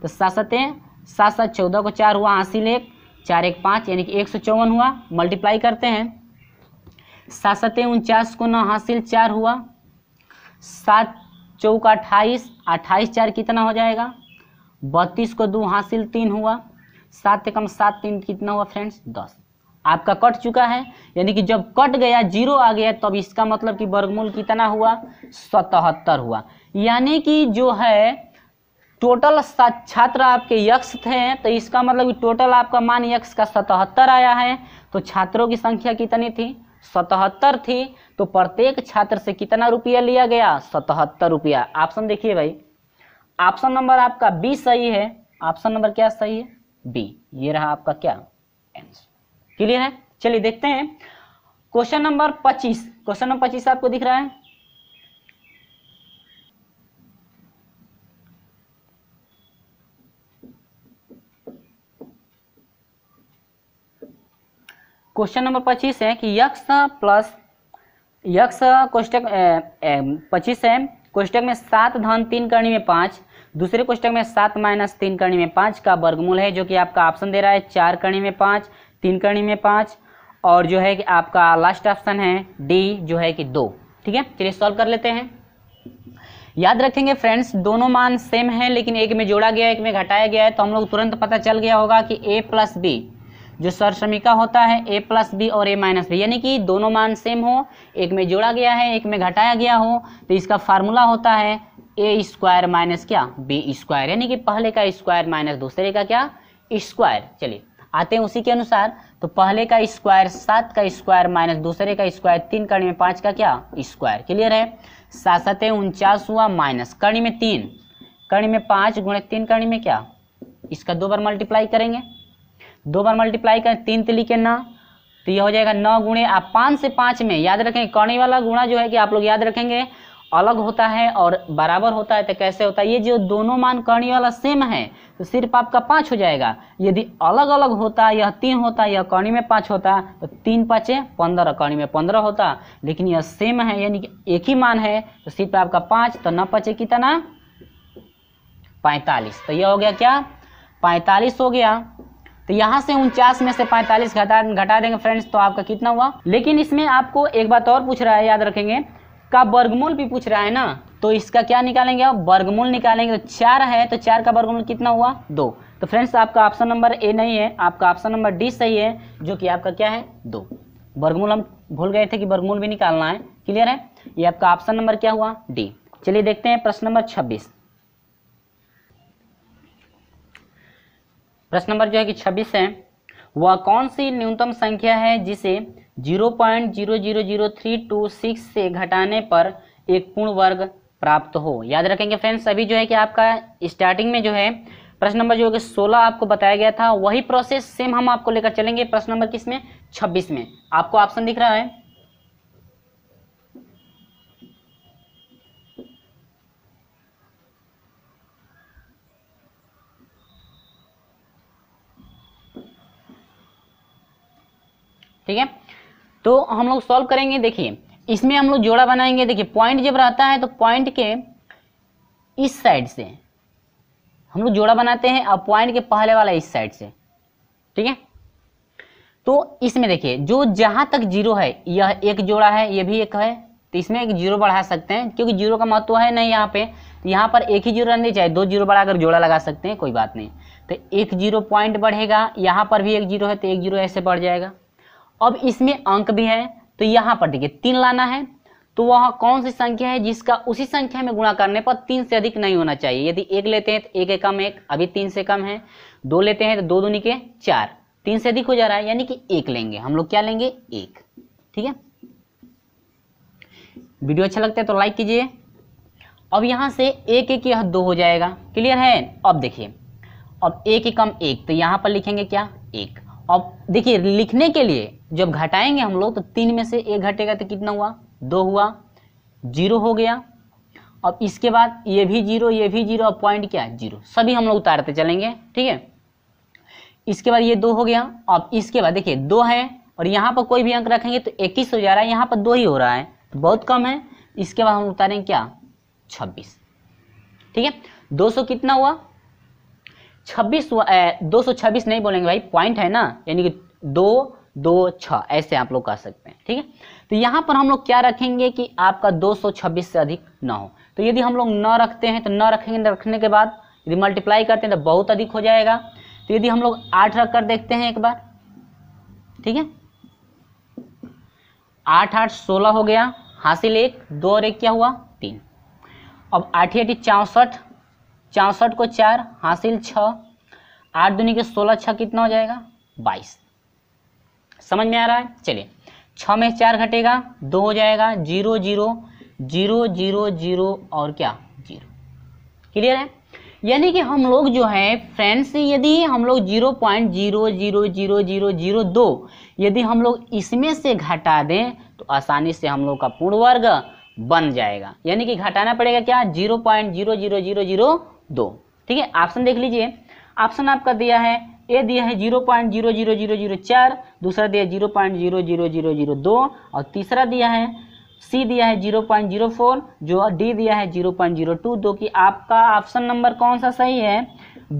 तो सात सतें सात सात चौदह को चार हुआ हासिल एक चार एक पाँच यानी कि एक सौ चौवन हुआ मल्टीप्लाई करते हैं सात सत्य उनचास को नौ हासिल चार हुआ सात चौक अट्ठाईस अट्ठाईस चार कितना हो जाएगा बत्तीस को दो हासिल तीन हुआ सात एकम सात तीन कितना हुआ फ्रेंड्स दस आपका कट चुका है यानी कि जब कट गया जीरो आ गया तब इसका मतलब कि वर्गमूल कितना हुआ सतहत्तर हुआ यानी कि जो है टोटल छात्र आपके यक्ष थे तो इसका मतलब कि टोटल आपका मान यक्ष का सतहत्तर आया है तो छात्रों की संख्या कितनी थी सतहत्तर थी तो प्रत्येक छात्र से कितना रुपया लिया गया सतहत्तर रुपया ऑप्शन देखिए भाई ऑप्शन नंबर आपका बी सही है ऑप्शन नंबर क्या सही है बी ये रहा आपका क्या आंसर क्लियर है चलिए देखते हैं क्वेश्चन नंबर पच्चीस क्वेश्चन नंबर पच्चीस आपको दिख रहा है क्वेश्चन नंबर पच्चीस है कि यक्ष प्लस यक्ष क्वेश्चक पच्चीस है क्वेश्चक में सात धन तीन करणी में पाँच दूसरे क्वेश्चन में सात माइनस तीन करणी में पाँच का वर्गमूल है जो कि आपका ऑप्शन दे रहा है चार करणी में पाँच तीन करणी में पाँच और जो है कि आपका लास्ट ऑप्शन है डी जो है कि दो ठीक है चलिए सॉल्व कर लेते हैं याद रखेंगे फ्रेंड्स दोनों मान सेम है लेकिन एक में जोड़ा गया एक में घटाया गया है तो हम लोग तुरंत पता चल गया होगा कि ए प्लस बी जो सरसमिका होता है ए प्लस बी और ए माइनस बी यानी कि दोनों मान सेम हो एक में जोड़ा गया है एक में घटाया गया हो तो इसका फार्मूला होता है ए स्क्वायर माइनस क्या बी स्क्वायर यानी कि पहले का स्क्वायर माइनस दूसरे का क्या स्क्वायर चलिए आते हैं उसी के अनुसार तो पहले का स्क्वायर सात का स्क्वायर माइनस दूसरे का स्क्वायर तीन कड़ी में पाँच का क्या स्क्वायर क्लियर है सात सतह उनचास हुआ माइनस कड़ी में तीन कड़ी में पाँच गुणे तीन कड़ी में क्या इसका दो बार मल्टीप्लाई करेंगे दो बार मल्टीप्लाई करें तीन तिली के ना तो यह हो जाएगा नौ गुणे आप पाँच से पाँच में याद रखें करने वाला गुणा जो है कि आप लोग याद रखेंगे अलग होता है और बराबर होता है तो कैसे होता है ये जो दोनों मान कर्णी वाला सेम है तो सिर्फ आपका पाँच हो जाएगा यदि अलग अलग होता यह तीन होता यह कर्णी में पाँच होता तो तीन पाँचे पंद्रह कर्णी में पंद्रह होता लेकिन यह सेम है यानी कि एक ही मान है तो सिर्फ आपका पाँच तो न पचे कितना पैंतालीस तो यह हो गया क्या पैंतालीस हो गया तो यहाँ से उनचास में से पैंतालीस घटा घटा देंगे फ्रेंड्स तो आपका कितना हुआ लेकिन इसमें आपको एक बात और पूछ रहा है याद रखेंगे का वर्गमूल भी पूछ रहा है ना तो इसका क्या निकालेंगे आप वर्गमूल निकालेंगे तो चार है तो चार का वर्गमूल कितना हुआ दो तो फ्रेंड्स आपका ऑप्शन नंबर ए नहीं है आपका ऑप्शन नंबर डी सही है जो कि आपका क्या है दो वर्गमूल हम भूल गए थे कि वर्गमूल भी निकालना है क्लियर है ये आपका ऑप्शन नंबर क्या हुआ डी चलिए देखते हैं प्रश्न नंबर छब्बीस प्रश्न नंबर जो है कि छब्बीस है वह कौन सी न्यूनतम संख्या है जिसे zero point zero zero zero three two six से घटाने पर एक पूर्ण वर्ग प्राप्त हो याद रखेंगे फ्रेंड्स अभी जो है कि आपका स्टार्टिंग में जो है प्रश्न नंबर जो है कि सोलह आपको बताया गया था वही प्रोसेस सेम हम आपको लेकर चलेंगे प्रश्न नंबर किस में छब्बीस में आपको ऑप्शन दिख रहा है ठीक है तो हम लोग सॉल्व करेंगे देखिए इसमें हम लोग जोड़ा बनाएंगे देखिए पॉइंट जब रहता है तो पॉइंट के इस साइड से हम लोग जोड़ा बनाते हैं और पॉइंट के पहले वाला इस साइड से ठीक है तो इसमें देखिए जो जहां तक जीरो है यह एक जोड़ा है यह भी एक है तो इसमें एक जीरो बढ़ा सकते हैं क्योंकि जीरो का महत्व है नहीं यहाँ पे तो यहाँ पर एक ही जीरो रहने चाहिए दो जीरो बढ़ाकर जोड़ा लगा सकते हैं कोई बात नहीं तो एक जीरो पॉइंट बढ़ेगा यहाँ पर भी एक जीरो है तो एक जीरो ऐसे बढ़ जाएगा अब इसमें अंक भी है तो यहाँ पर देखिए तीन लाना है तो वह कौन सी संख्या है जिसका उसी संख्या में गुणा करने पर तीन से अधिक नहीं होना चाहिए यदि एक लेते हैं तो एक एक कम एक अभी तीन से कम है दो लेते हैं तो दो दूनी के चार तीन से अधिक हो जा रहा है यानी कि एक लेंगे हम लोग क्या लेंगे एक ठीक है वीडियो अच्छा लगता है तो लाइक कीजिए अब यहां से एक एक यह दो हो जाएगा क्लियर है अब देखिए अब एक एक कम एक तो यहां पर लिखेंगे क्या एक अब देखिए लिखने के लिए जब घटाएंगे हम लोग तो तीन में से एक घटेगा तो कितना हुआ दो हुआ जीरो हो गया अब इसके बाद ये भी जीरो ये भी जीरो और पॉइंट क्या है जीरो सभी हम लोग उतारते चलेंगे ठीक है इसके बाद ये दो हो गया अब इसके बाद देखिए दो है और यहाँ पर कोई भी अंक रखेंगे तो इक्कीस हो जा रहा है यहाँ पर दो ही हो रहा है तो बहुत कम है इसके बाद हम उतारेंगे क्या छब्बीस ठीक है दो सौ कितना हुआ छब्बीस हुआ दो सौ छब्बीस नहीं बोलेंगे भाई पॉइंट है ना यानी कि दो दो छ ऐसे आप लोग कह सकते हैं ठीक है तो यहाँ पर हम लोग क्या रखेंगे कि आपका 226 से अधिक ना हो तो यदि हम लोग न रखते हैं तो न रखेंगे रखने के बाद यदि मल्टीप्लाई करते हैं तो बहुत अधिक हो जाएगा तो यदि हम लोग आठ रख कर देखते हैं एक बार ठीक है आठ आठ सोलह हो गया हासिल एक दो और एक क्या हुआ तीन अब आठी आठी चौंसठ चौंसठ को चार हासिल छः आठ दुनिया के सोलह छः कितना हो जाएगा बाईस समझ में आ रहा है चलिए छः में चार घटेगा दो हो जाएगा zero zero zero zero zero और क्या जीरो क्लियर है यानी कि हम लोग जो है फ्रेंड्स यदि हम लोग zero point zero zero zero zero zero दो यदि हम लोग इसमें से घटा दें तो आसानी से हम लोग का पूर्ण वर्ग बन जाएगा यानी कि घटाना पड़ेगा क्या zero point zero zero zero zero दो ठीक है ऑप्शन देख लीजिए ऑप्शन आपका दिया है ए दिया है zero point zero zero zero zero चार दूसरा दिया zero point zero zero zero zero दो और तीसरा दिया है सी दिया है जीरो पॉइंट जीरो फोर जो डी दिया है जीरो पॉइंट जीरो टू दो की आपका ऑप्शन नंबर कौन सा सही है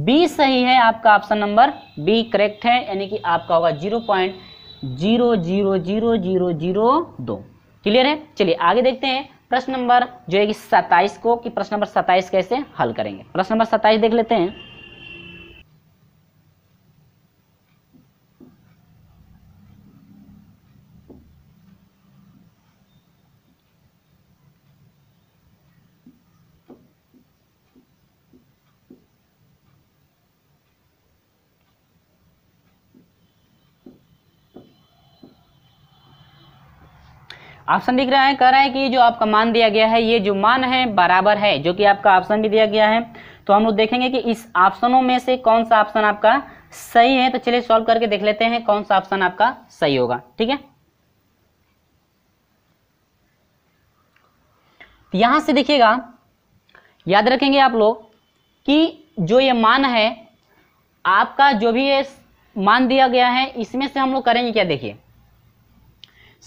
बी सही है आपका ऑप्शन नंबर बी करेक्ट है यानी कि आपका होगा zero point zero zero zero zero zero दो क्लियर है चलिए आगे देखते हैं प्रश्न नंबर जो है कि सत्ताईस को कि प्रश्न नंबर सत्ताईस कैसे हल करेंगे प्रश्न नंबर सत्ताईस देख लेते हैं ऑप्शन दिख रहा है कह रहा है कि जो आपका मान दिया गया है ये जो मान है बराबर है जो कि आपका ऑप्शन भी दिया गया है तो हम लोग देखेंगे कि इस ऑप्शनों में से कौन सा ऑप्शन आपका सही है तो चलिए सॉल्व करके देख लेते हैं कौन सा ऑप्शन आपका सही होगा ठीक है तो यहां से देखिएगा याद रखेंगे आप लोग कि जो ये मान है आपका जो भी ये मान दिया गया है इसमें से हम लोग करेंगे क्या देखिए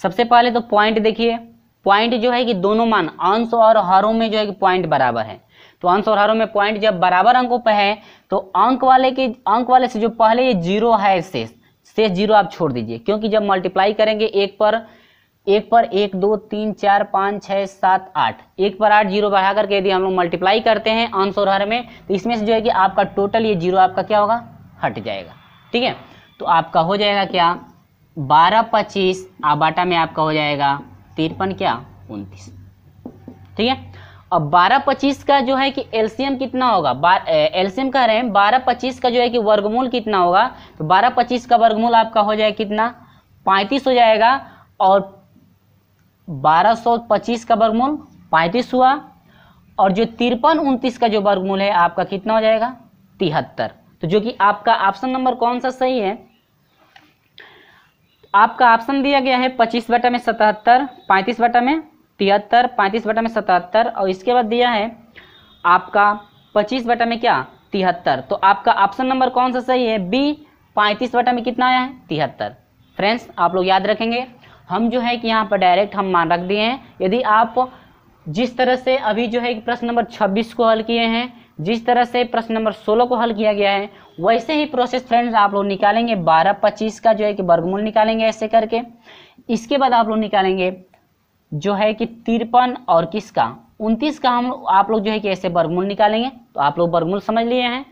सबसे पहले तो पॉइंट देखिए पॉइंट जो है कि दोनों मान अंश और हरों में जो है कि पॉइंट बराबर है तो अंश और हरों में पॉइंट जब बराबर अंकों पर है तो अंक वाले के अंक वाले से जो पहले ये जीरो है शेष शेष जीरो आप छोड़ दीजिए क्योंकि जब मल्टीप्लाई करेंगे एक पर एक पर एक दो तीन चार पाँच छः सात आठ एक पर आठ जीरो बढ़ा करके यदि हम लोग मल्टीप्लाई करते हैं अंश और हर में तो इसमें से जो है कि आपका टोटल ये जीरो आपका क्या होगा हट जाएगा ठीक है तो आपका हो जाएगा क्या बारह पच्चीस आबाटा में आपका हो जाएगा तिरपन क्या उनतीस ठीक है अब बारह पच्चीस का जो है कि एलसीएम कितना होगा एलसीएम कह रहे हैं बारह पच्चीस का जो है कि वर्गमूल कितना होगा तो बारह पच्चीस का वर्गमूल आपका हो जाएगा कितना पैंतीस हो जाएगा और बारह सौ पच्चीस का वर्गमूल पैंतीस हुआ और जो तिरपन उनतीस का जो वर्गमूल है आपका कितना हो जाएगा तिहत्तर तो जो कि आपका ऑप्शन नंबर कौन सा सही है आपका ऑप्शन दिया गया है पच्चीस बटा में सतहत्तर पैंतीस बटा में तिहत्तर पैंतीस बटा में सतहत्तर और इसके बाद दिया है आपका पच्चीस बटा में क्या तिहत्तर तो आपका ऑप्शन नंबर कौन सा सही है बी पैंतीस बटा में कितना आया है तिहत्तर फ्रेंड्स आप लोग याद रखेंगे हम जो है कि यहाँ पर डायरेक्ट हम मान रख दिए हैं यदि आप जिस तरह से अभी जो है कि प्रश्न नंबर 26 को हल किए हैं जिस तरह से प्रश्न नंबर 16 को हल किया गया है वैसे ही प्रोसेस फ्रेंड्स आप लोग निकालेंगे 12 25 का जो है कि वर्गमूल निकालेंगे ऐसे करके इसके बाद आप लोग निकालेंगे जो है कि तिरपन और किसका उनतीस का हम आप लोग जो है कि ऐसे वर्गमूल निकालेंगे तो आप लोग वर्गमूल समझ लिए हैं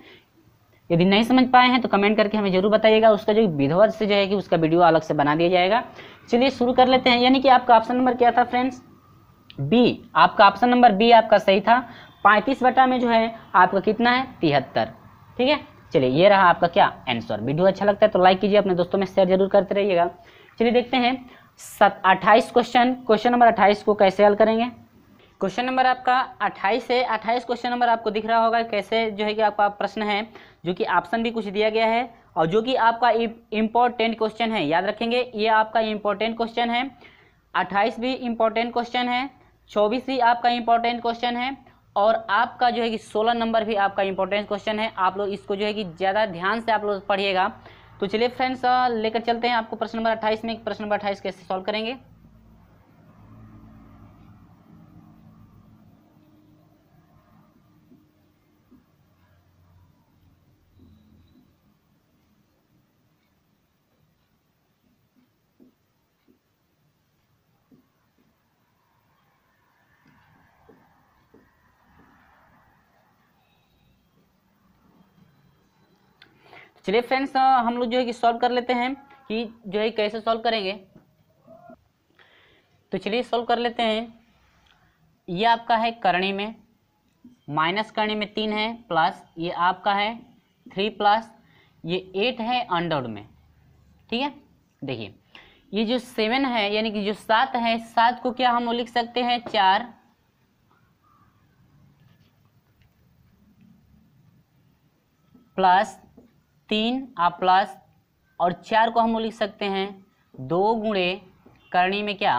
यदि नहीं समझ पाए हैं तो कमेंट करके हमें जरूर बताइएगा उसका जो विधवत से जो है कि उसका वीडियो अलग से बना दिया जाएगा चलिए शुरू कर लेते हैं यानी कि आपका ऑप्शन नंबर क्या था फ्रेंड्स बी आपका ऑप्शन नंबर बी आपका सही था पैंतीस बटा में जो है आपका कितना है तिहत्तर ठीक है चलिए ये रहा आपका क्या आंसर वीडियो अच्छा लगता है तो लाइक कीजिए अपने दोस्तों में शेयर जरूर करते रहिएगा चलिए देखते हैं सत अट्ठाईस क्वेश्चन क्वेश्चन नंबर अट्ठाईस को कैसे हल करेंगे क्वेश्चन नंबर आपका अट्ठाईस है अट्ठाईस क्वेश्चन नंबर आपको दिख रहा होगा कैसे जो है कि आपका प्रश्न है जो कि ऑप्शन भी कुछ दिया गया है और जो कि आपका इम्पोर्टेंट क्वेश्चन है याद रखेंगे ये आपका इम्पोर्टेंट क्वेश्चन है अट्ठाईस भी इम्पोर्टेंट क्वेश्चन है चौबीस भी आपका इम्पोर्टेंट क्वेश्चन है और आपका जो है कि सोलह नंबर भी आपका इंपॉर्टेंस क्वेश्चन है आप लोग इसको जो है कि ज़्यादा ध्यान से आप लोग पढ़िएगा तो चलिए फ्रेंड्स लेकर चलते हैं आपको प्रश्न नंबर अट्ठाईस में प्रश्न नंबर अट्ठाईस कैसे सॉल्व करेंगे चलिए फ्रेंड्स हम लोग जो है कि सॉल्व कर लेते हैं कि जो है कैसे सॉल्व करेंगे तो चलिए सॉल्व कर लेते हैं ये आपका है करणी में माइनस करणी में तीन है प्लस ये आपका है थ्री प्लस ये एट है अंडर में ठीक है देखिए ये जो सेवन है यानी कि जो सात है सात को क्या हम लिख सकते हैं चार प्लस तीन आप प्लस और चार को हम लिख सकते हैं दो गुणे करणी में क्या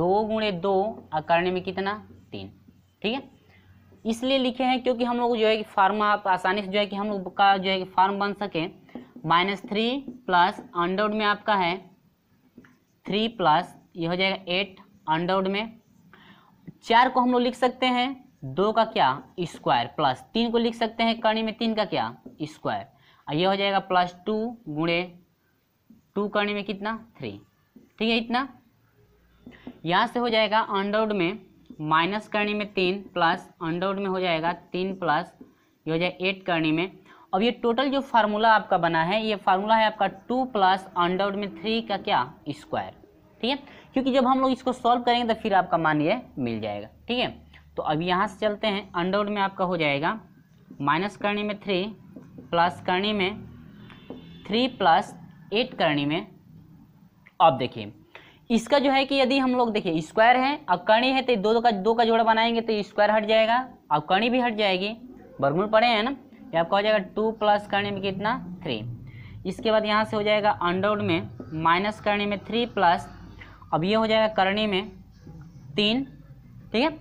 दो गुणे दो और करणी में कितना तीन ठीक है इसलिए लिखे हैं क्योंकि हम लोग जो है कि फार्म आप आसानी से जो है कि हम लोग का जो है कि फार्म बन सके माइनस थ्री प्लस अंडरवुड में आपका है थ्री प्लस ये हो जाएगा एट अंडरवुड में चार को हम लोग लिख सकते हैं दो का क्या स्क्वायर प्लस तीन को लिख सकते हैं कर्णी में तीन का क्या स्क्वायर और ये हो जाएगा प्लस टू गुणे टू कर्णी में कितना थ्री ठीक है इतना यहाँ से हो जाएगा अंडरवुड में माइनस कर्णी में तीन प्लस अंडरवुड में हो जाएगा तीन प्लस ये हो जाएगा एट कर्णी में अब ये टोटल जो फार्मूला आपका बना है ये फार्मूला है आपका टू प्लस अंडरवुड में थ्री का क्या स्क्वायर ठीक है क्योंकि जब हम लोग इसको सॉल्व करेंगे तो फिर आपका मान ये मिल जाएगा ठीक है तो अब यहाँ से चलते हैं अंडरवुड में आपका हो जाएगा माइनस करने में थ्री प्लस करने में थ्री प्लस एट करने में अब देखिए इसका जो है कि यदि हम लोग देखिए स्क्वायर है अब करणी है तो दो दो का दो का जोड़ा बनाएंगे तो स्क्वायर हट जाएगा अब करणी भी हट जाएगी बरगुल पड़े हैं ना ये आपका हो जाएगा टू प्लस करने में कितना थ्री इसके बाद यहाँ से हो जाएगा अंडरवुड में माइनस करने में थ्री प्लस अब ये हो जाएगा करनी में तीन ठीक है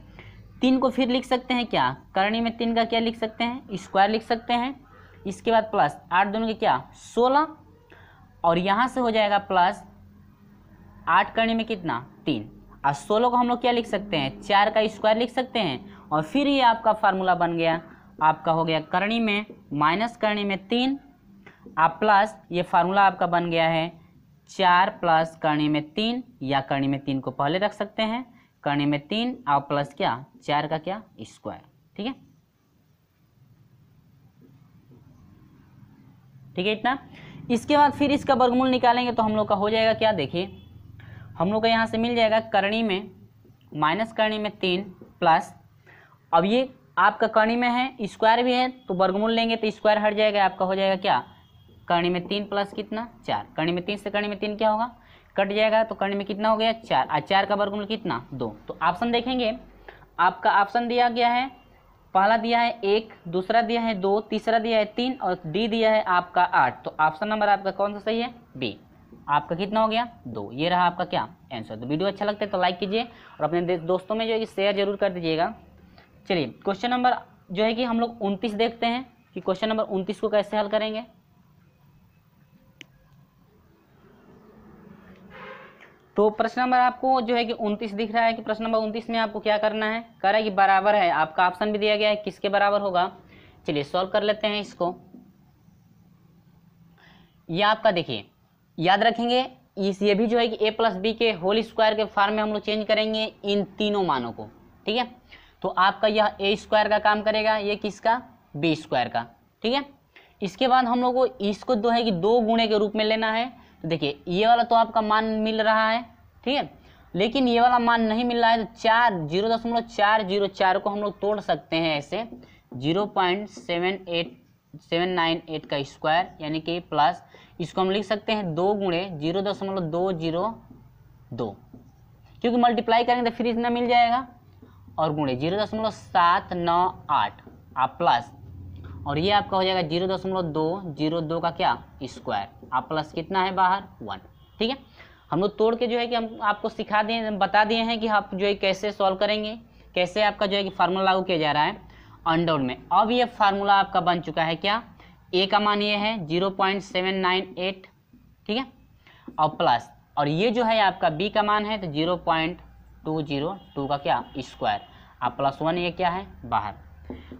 तीन को फिर लिख सकते हैं क्या करणी में तीन का क्या लिख सकते हैं स्क्वायर लिख सकते हैं इसके बाद प्लस आठ दोनों के क्या सोलह और यहाँ से हो जाएगा प्लस आठ करणी में कितना तीन और सोलह को हम लोग क्या लिख सकते हैं चार का स्क्वायर लिख सकते हैं और फिर ये आपका फार्मूला बन गया आपका हो गया करणी में माइनस करणी में तीन आप प्लस ये फार्मूला आपका बन गया है चार प्लस करणी में तीन या करणी में तीन को पहले रख सकते हैं करने में तीन और प्लस क्या चार का क्या स्क्वायर ठीक है ठीक है इतना इसके बाद फिर इसका वर्गमूल निकालेंगे तो हम लोग का हो जाएगा क्या देखिए हम लोग का यहाँ से मिल जाएगा करणी में माइनस करणी में तीन प्लस अब ये आपका करणी में है स्क्वायर भी है तो वर्गमूल लेंगे तो स्क्वायर हट जाएगा आपका हो जाएगा क्या करणी में तीन प्लस कितना चार करणी में तीन से करणी में तीन क्या होगा कट जाएगा तो कर्ण में कितना हो गया चार और चार का वर्गमूल कितना दो तो ऑप्शन देखेंगे आपका ऑप्शन दिया गया है पहला दिया है एक दूसरा दिया है दो तीसरा दिया है तीन और डी दिया है आपका आठ तो ऑप्शन नंबर आपका कौन सा सही है बी आपका कितना हो गया दो ये रहा आपका क्या आंसर तो वीडियो अच्छा लगता है तो लाइक कीजिए और अपने दोस्तों में जो है कि शेयर जरूर कर दीजिएगा चलिए क्वेश्चन नंबर जो है कि हम लोग उनतीस देखते हैं कि क्वेश्चन नंबर उनतीस को कैसे हल करेंगे तो प्रश्न नंबर आपको जो है कि उनतीस दिख रहा है कि प्रश्न नंबर उनतीस में आपको क्या करना है कह रहा है कि बराबर है आपका ऑप्शन भी दिया गया है किसके बराबर होगा चलिए सॉल्व कर लेते हैं इसको ये आपका देखिए याद रखेंगे इस ये भी जो है कि ए प्लस बी के होल स्क्वायर के फॉर्म में हम लोग चेंज करेंगे इन तीनों मानों को ठीक है तो आपका यह ए स्क्वायर का काम करेगा ये किसका बी स्क्वायर का ठीक है इसके बाद हम लोग को इसको दो है कि दो गुणे के रूप में लेना है तो देखिए ये वाला तो आपका मान मिल रहा है ठीक है लेकिन ये वाला मान नहीं मिल रहा है तो चार जीरो दशमलव चार जीरो चार को हम लोग तोड़ सकते हैं ऐसे zero point seven eight seven nine eight का स्क्वायर यानी कि प्लस इसको हम लिख सकते हैं दो गुणे जीरो दशमलव दो जीरो दो क्योंकि मल्टीप्लाई करेंगे तो फिर इतना मिल जाएगा और गुणे जीरो दशमलव सात नौ आठ आप प्लस और ये आपका हो जाएगा जीरो दशमलव दो जीरो दो का क्या स्क्वायर आप प्लस कितना है बाहर वन ठीक है हम लोग तोड़ के जो है कि हम आपको सिखा दिए बता दिए हैं कि आप जो है कैसे सॉल्व करेंगे कैसे आपका जो है कि फार्मूला लागू किया जा रहा है अंडर में अब ये फार्मूला आपका बन चुका है क्या ए का मान ये है zero point seven nine eight ठीक है और प्लस और ये जो है आपका बी का मान है तो zero point two zero two का क्या स्क्वायर आप प्लस वन ये क्या है बाहर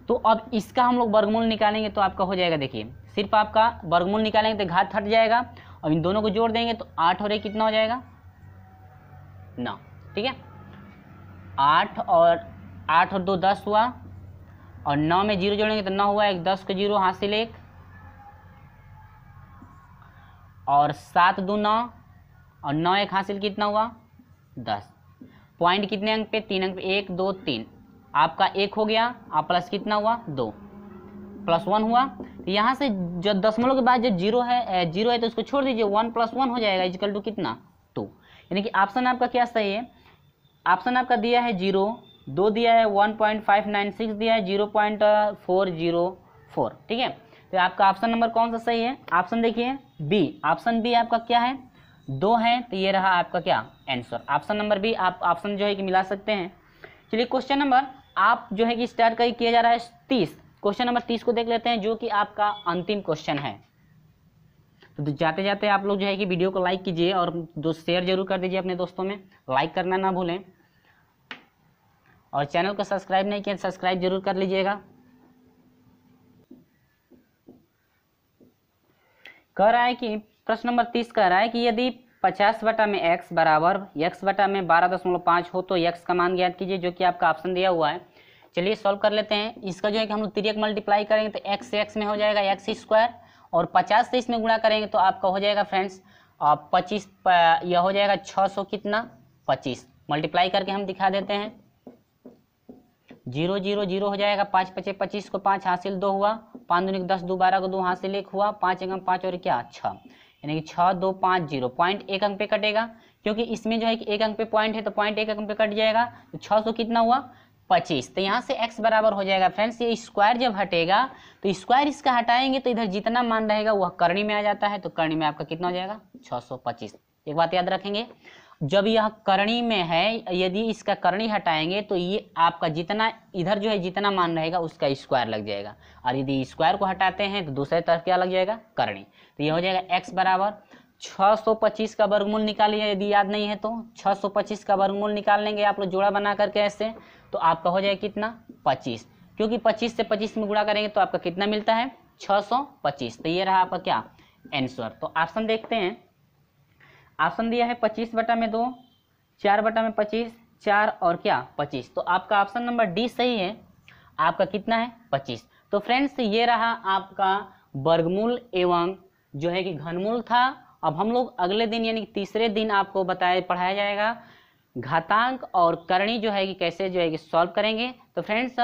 तो अब इसका हम लोग वर्गमूल निकालेंगे तो आपका हो जाएगा देखिए सिर्फ आपका वर्गमूल निकालेंगे तो घात हट जाएगा और इन दोनों को जोड़ देंगे तो आठ और एक कितना हो जाएगा नौ ठीक है आठ और आठ और दो दस हुआ और नौ में जीरो जोड़ेंगे तो नौ हुआ एक दस को जीरो हासिल एक और सात दो नौ और नौ एक हासिल कितना हुआ दस पॉइंट कितने अंक पे तीन अंक पे एक दो तीन आपका एक हो गया आप प्लस कितना हुआ दो प्लस वन हुआ तो यहाँ से जो दसमलव के बाद जो जीरो है जीरो है तो उसको छोड़ दीजिए वन प्लस वन हो जाएगा इजकल टू कितना टू यानी कि ऑप्शन आपका क्या सही है ऑप्शन आपका दिया है जीरो दो दिया है one point five nine six दिया है zero point four zero four ठीक है तो आपका ऑप्शन नंबर कौन सा सही है ऑप्शन देखिए बी ऑप्शन बी आपका क्या है दो है तो ये रहा आपका क्या आंसर ऑप्शन नंबर बी आप ऑप्शन जो है कि मिला सकते हैं चलिए क्वेश्चन नंबर आप जो है कि स्टार का किया जा रहा है तीस क्वेश्चन नंबर तीस को देख लेते हैं जो कि आपका अंतिम क्वेश्चन है तो जाते जाते आप लोग जो है कि वीडियो को लाइक कीजिए और दो शेयर जरूर कर दीजिए अपने दोस्तों में लाइक करना ना भूलें और चैनल को सब्सक्राइब नहीं किया सब्सक्राइब तो जरूर कर लीजिएगा कह रहा है कि प्रश्न नंबर तीस कह रहा है कि यदि पचास बटा में एक्स बराबर यक्स बटा में बारह दशमलव पाँच हो तो यक्स का मान ज्ञात कीजिए जो कि आपका ऑप्शन दिया हुआ है चलिए सॉल्व कर लेते हैं इसका जो है कि हम लोग तिरक मल्टीप्लाई करेंगे तो एक्स से एक्स में हो जाएगा एक्स स्क्वायर और पचास से इसमें गुणा करेंगे तो आपका हो जाएगा फ्रेंड्स पच्चीस यह हो जाएगा छः सौ कितना पच्चीस मल्टीप्लाई करके हम दिखा देते हैं जीरो जीरो जीरो हो जाएगा पाँच पचे पच्चीस को पाँच हासिल दो हुआ पाँच दूनिक दस दो बारह को दो हासिल एक हुआ पाँच एगम पाँच और क्या छः यानी कि छः दो पाँच जीरो पॉइंट एक अंक पे कटेगा क्योंकि इसमें जो है कि एक अंक पे पॉइंट है तो पॉइंट एक अंक पे कट जाएगा तो छः सौ कितना हुआ पच्चीस तो यहाँ से एक्स बराबर हो जाएगा फ्रेंड्स ये स्क्वायर जब हटेगा तो स्क्वायर इसका हटाएंगे तो इधर जितना मान रहेगा वह करणी में आ जाता है तो करणी में आपका कितना हो जाएगा पच्चीस एक बात याद रखेंगे जब यह करणी में है यदि इसका करणी हटाएंगे तो ये आपका जितना इधर जो है जितना मान रहेगा उसका स्क्वायर लग जाएगा और यदि स्क्वायर को हटाते हैं तो दूसरे तरफ क्या लग जाएगा करणी तो ये हो जाएगा एक्स बराबर 625 का वर्गमूल निकालिए यदि याद नहीं है तो 625 का वर्गमूल निकाल लेंगे आप लोग जोड़ा बना करके ऐसे तो आपका हो जाएगा कितना 25 क्योंकि 25 से 25 में गुड़ा करेंगे तो आपका कितना मिलता है 625 तो ये रहा आपका क्या आंसर तो ऑप्शन देखते हैं ऑप्शन दिया है पच्चीस बटा में दो चार बटा में पच्चीस चार और क्या पच्चीस तो आपका ऑप्शन नंबर डी सही है आपका कितना है पच्चीस तो फ्रेंड्स ये रहा आपका वर्गमूल एवं जो है कि घनमूल था अब हम लोग अगले दिन यानी कि तीसरे दिन आपको बताया पढ़ाया जाएगा घातांक और करणी जो है कि कैसे जो है कि सॉल्व करेंगे तो फ्रेंड्स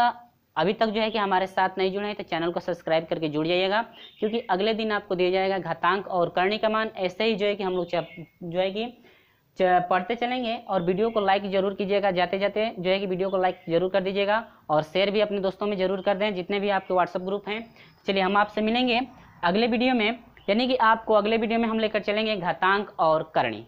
अभी तक जो है कि हमारे साथ नहीं जुड़े हैं तो चैनल को सब्सक्राइब करके जुड़ जाइएगा क्योंकि अगले दिन आपको दिया जाएगा घातांक और करणी का मान ऐसे ही जो है कि हम लोग जो है कि पढ़ते चलेंगे और वीडियो को लाइक जरूर कीजिएगा जाते जाते जो है कि वीडियो को लाइक जरूर कर दीजिएगा और शेयर भी अपने दोस्तों में जरूर कर दें जितने भी आपके व्हाट्सअप ग्रुप हैं चलिए हम आपसे मिलेंगे अगले वीडियो में यानी कि आपको अगले वीडियो में हम लेकर चलेंगे घातांक और करणी